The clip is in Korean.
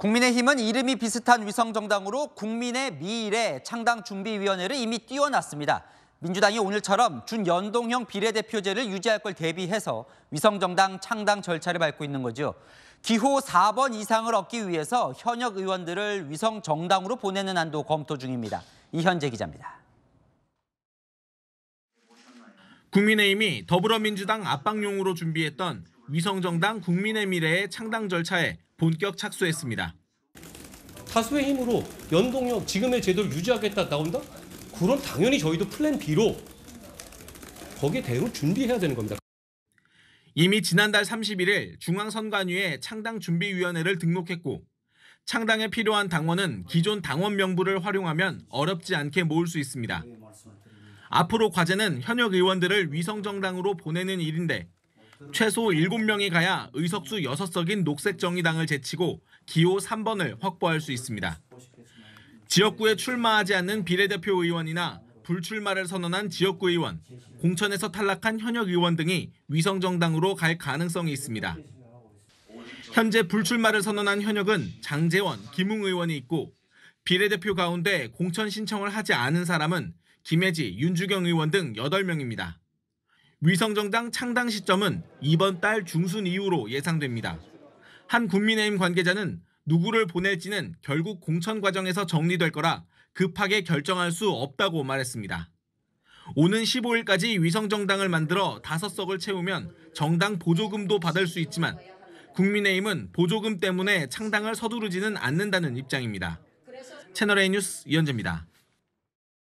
국민의힘은 이름이 비슷한 위성정당으로 국민의 미래 창당준비위원회를 이미 띄워놨습니다. 민주당이 오늘처럼 준연동형 비례대표제를 유지할 걸 대비해서 위성정당 창당 절차를 밟고 있는 거죠. 기호 4번 이상을 얻기 위해서 현역 의원들을 위성정당으로 보내는 안도 검토 중입니다. 이현재 기자입니다. 국민의힘이 더불어민주당 압박용으로 준비했던 위성정당 국민의 미래의 창당 절차에 본격 착수했습니다. 다수의 힘으로 연동형 지금의 제도를 유지하겠다 나온다? 그럼 당연히 저희도 플랜 B로 거기에 대응 준비해야 되는 겁니다. 이미 지난달 31일 중앙선관위에 창당 준비위원회를 등록했고 창당에 필요한 당원은 기존 당원 명부를 활용하면 어렵지 않게 모을 수 있습니다. 앞으로 과제는 현역 의원들을 위성정당으로 보내는 일인데 최소 7명이 가야 의석수 6석인 녹색정의당을 제치고 기호 3번을 확보할 수 있습니다. 지역구에 출마하지 않는 비례대표 의원이나 불출마를 선언한 지역구 의원, 공천에서 탈락한 현역 의원 등이 위성정당으로 갈 가능성이 있습니다. 현재 불출마를 선언한 현역은 장재원, 김웅 의원이 있고 비례대표 가운데 공천 신청을 하지 않은 사람은 김혜지, 윤주경 의원 등 8명입니다. 위성정당 창당 시점은 이번 달 중순 이후로 예상됩니다. 한 국민의힘 관계자는 누구를 보낼지는 결국 공천 과정에서 정리될 거라 급하게 결정할 수 없다고 말했습니다. 오는 15일까지 위성정당을 만들어 5석을 채우면 정당 보조금도 받을 수 있지만 국민의힘은 보조금 때문에 창당을 서두르지는 않는다는 입장입니다. 채널A 뉴스 이현재입니다.